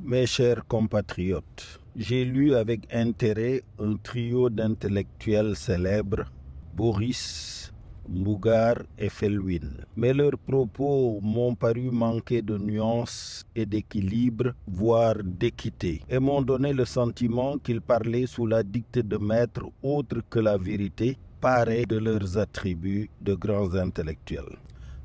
Mes chers compatriotes, j'ai lu avec intérêt un trio d'intellectuels célèbres, Boris, Mougar et Felwin. Mais leurs propos m'ont paru manquer de nuances et d'équilibre, voire d'équité, et m'ont donné le sentiment qu'ils parlaient sous la dictée de maîtres autres que la vérité, parés de leurs attributs de grands intellectuels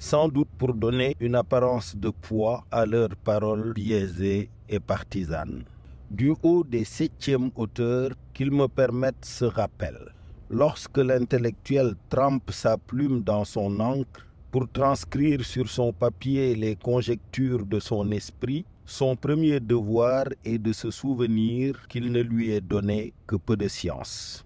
sans doute pour donner une apparence de poids à leurs paroles biaisées et partisanes. Du haut des septièmes auteurs, qu'ils me permettent ce rappel. Lorsque l'intellectuel trempe sa plume dans son encre pour transcrire sur son papier les conjectures de son esprit, son premier devoir est de se souvenir qu'il ne lui est donné que peu de science.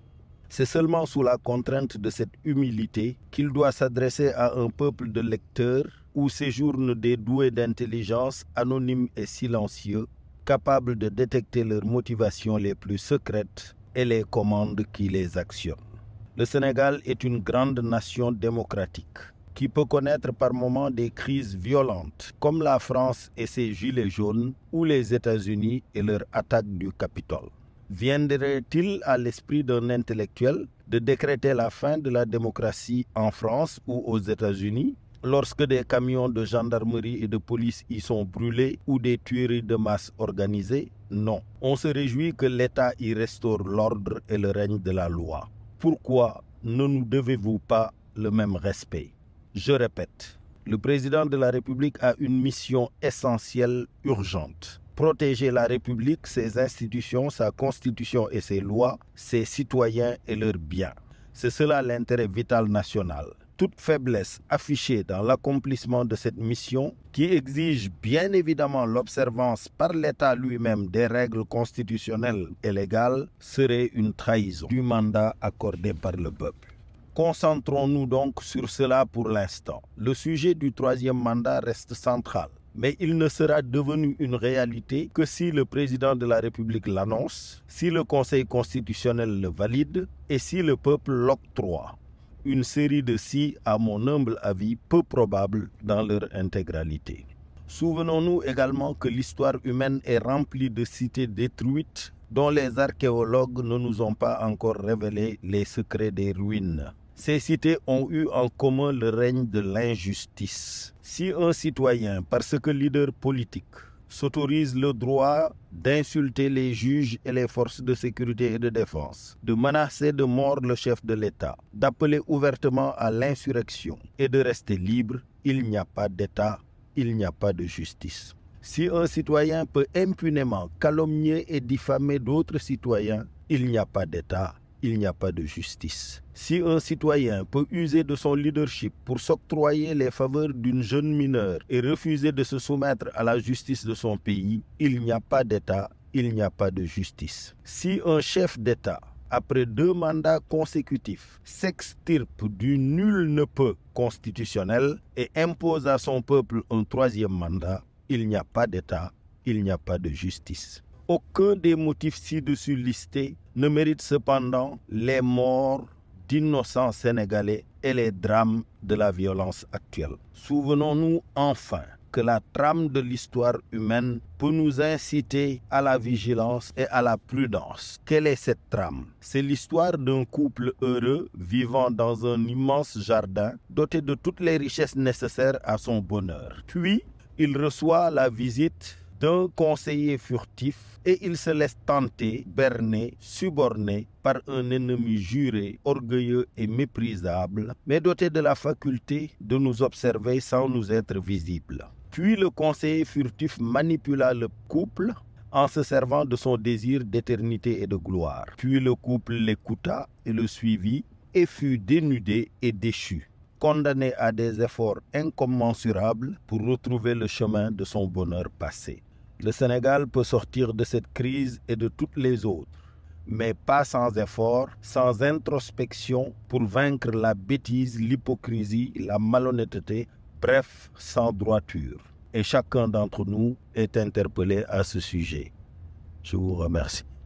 C'est seulement sous la contrainte de cette humilité qu'il doit s'adresser à un peuple de lecteurs où séjournent des doués d'intelligence anonymes et silencieux, capables de détecter leurs motivations les plus secrètes et les commandes qui les actionnent. Le Sénégal est une grande nation démocratique qui peut connaître par moments des crises violentes, comme la France et ses gilets jaunes, ou les États-Unis et leur attaque du Capitole. Viendrait-il à l'esprit d'un intellectuel de décréter la fin de la démocratie en France ou aux États-Unis lorsque des camions de gendarmerie et de police y sont brûlés ou des tueries de masse organisées Non. On se réjouit que l'État y restaure l'ordre et le règne de la loi. Pourquoi ne nous devez-vous pas le même respect Je répète, le président de la République a une mission essentielle, urgente protéger la République, ses institutions, sa constitution et ses lois, ses citoyens et leurs biens. C'est cela l'intérêt vital national. Toute faiblesse affichée dans l'accomplissement de cette mission, qui exige bien évidemment l'observance par l'État lui-même des règles constitutionnelles et légales, serait une trahison du mandat accordé par le peuple. Concentrons-nous donc sur cela pour l'instant. Le sujet du troisième mandat reste central mais il ne sera devenu une réalité que si le président de la République l'annonce, si le Conseil constitutionnel le valide et si le peuple l'octroie. Une série de si, à mon humble avis, peu probable dans leur intégralité. Souvenons-nous également que l'histoire humaine est remplie de cités détruites dont les archéologues ne nous ont pas encore révélé les secrets des ruines. Ces cités ont eu en commun le règne de l'injustice. Si un citoyen, parce que leader politique, s'autorise le droit d'insulter les juges et les forces de sécurité et de défense, de menacer de mort le chef de l'État, d'appeler ouvertement à l'insurrection et de rester libre, il n'y a pas d'État, il n'y a pas de justice. Si un citoyen peut impunément calomnier et diffamer d'autres citoyens, il n'y a pas d'État, il n'y a pas de justice. Si un citoyen peut user de son leadership pour s'octroyer les faveurs d'une jeune mineure et refuser de se soumettre à la justice de son pays, il n'y a pas d'État, il n'y a pas de justice. Si un chef d'État après deux mandats consécutifs, s'extirpe du nul ne peut constitutionnel et impose à son peuple un troisième mandat, il n'y a pas d'État, il n'y a pas de justice. Aucun des motifs ci-dessus listés ne mérite cependant les morts d'innocents Sénégalais et les drames de la violence actuelle. Souvenons-nous enfin que la trame de l'histoire humaine peut nous inciter à la vigilance et à la prudence. Quelle est cette trame C'est l'histoire d'un couple heureux vivant dans un immense jardin doté de toutes les richesses nécessaires à son bonheur. Puis, il reçoit la visite d'un conseiller furtif et il se laisse tenter, berner, suborner par un ennemi juré, orgueilleux et méprisable, mais doté de la faculté de nous observer sans nous être visible. Puis le conseiller furtif manipula le couple en se servant de son désir d'éternité et de gloire. Puis le couple l'écouta et le suivit et fut dénudé et déchu, condamné à des efforts incommensurables pour retrouver le chemin de son bonheur passé. Le Sénégal peut sortir de cette crise et de toutes les autres, mais pas sans effort, sans introspection pour vaincre la bêtise, l'hypocrisie, la malhonnêteté, bref, sans droiture. Et chacun d'entre nous est interpellé à ce sujet. Je vous remercie.